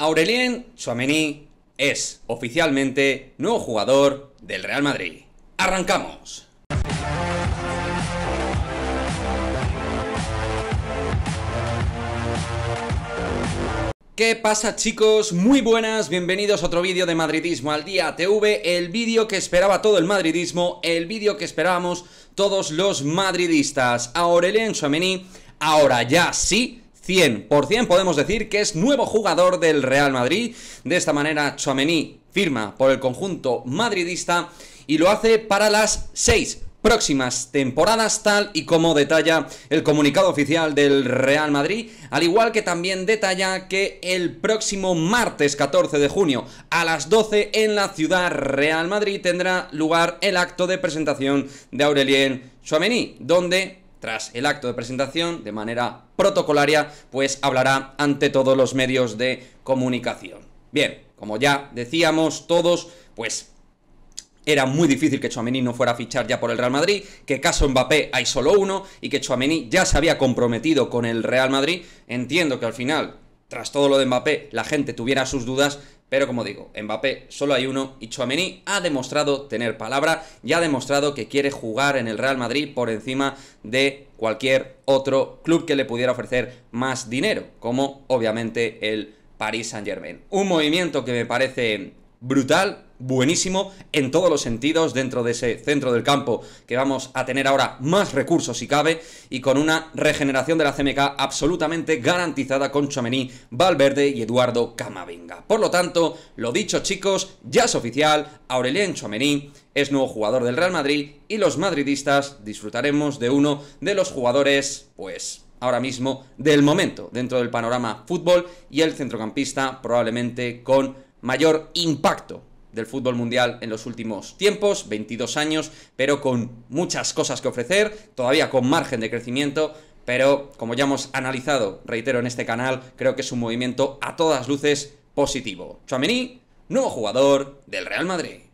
Aurelien Chouameni es oficialmente nuevo jugador del Real Madrid. ¡Arrancamos! ¿Qué pasa chicos? Muy buenas, bienvenidos a otro vídeo de Madridismo al Día TV, el vídeo que esperaba todo el madridismo, el vídeo que esperábamos todos los madridistas. Aurelien Chouameni, ahora ya sí, 100% podemos decir que es nuevo jugador del Real Madrid. De esta manera, Chouameni firma por el conjunto madridista y lo hace para las seis próximas temporadas, tal y como detalla el comunicado oficial del Real Madrid, al igual que también detalla que el próximo martes 14 de junio a las 12 en la ciudad Real Madrid tendrá lugar el acto de presentación de Aurelien Chouameni, donde tras el acto de presentación, de manera protocolaria, pues hablará ante todos los medios de comunicación. Bien, como ya decíamos todos, pues era muy difícil que Chouameni no fuera a fichar ya por el Real Madrid, que caso Mbappé hay solo uno y que Chouameni ya se había comprometido con el Real Madrid. Entiendo que al final, tras todo lo de Mbappé, la gente tuviera sus dudas, pero como digo, Mbappé solo hay uno y Chouameni ha demostrado tener palabra y ha demostrado que quiere jugar en el Real Madrid por encima de cualquier otro club que le pudiera ofrecer más dinero, como obviamente el Paris Saint-Germain. Un movimiento que me parece brutal, buenísimo en todos los sentidos dentro de ese centro del campo que vamos a tener ahora más recursos si cabe y con una regeneración de la CMK absolutamente garantizada con Chomení, Valverde y Eduardo Camavinga. Por lo tanto, lo dicho chicos, ya es oficial, Aurelien Chomení es nuevo jugador del Real Madrid y los madridistas disfrutaremos de uno de los jugadores pues ahora mismo del momento dentro del panorama fútbol y el centrocampista probablemente con mayor impacto del fútbol mundial en los últimos tiempos, 22 años, pero con muchas cosas que ofrecer, todavía con margen de crecimiento, pero como ya hemos analizado, reitero en este canal, creo que es un movimiento a todas luces positivo. Chouameni, nuevo jugador del Real Madrid.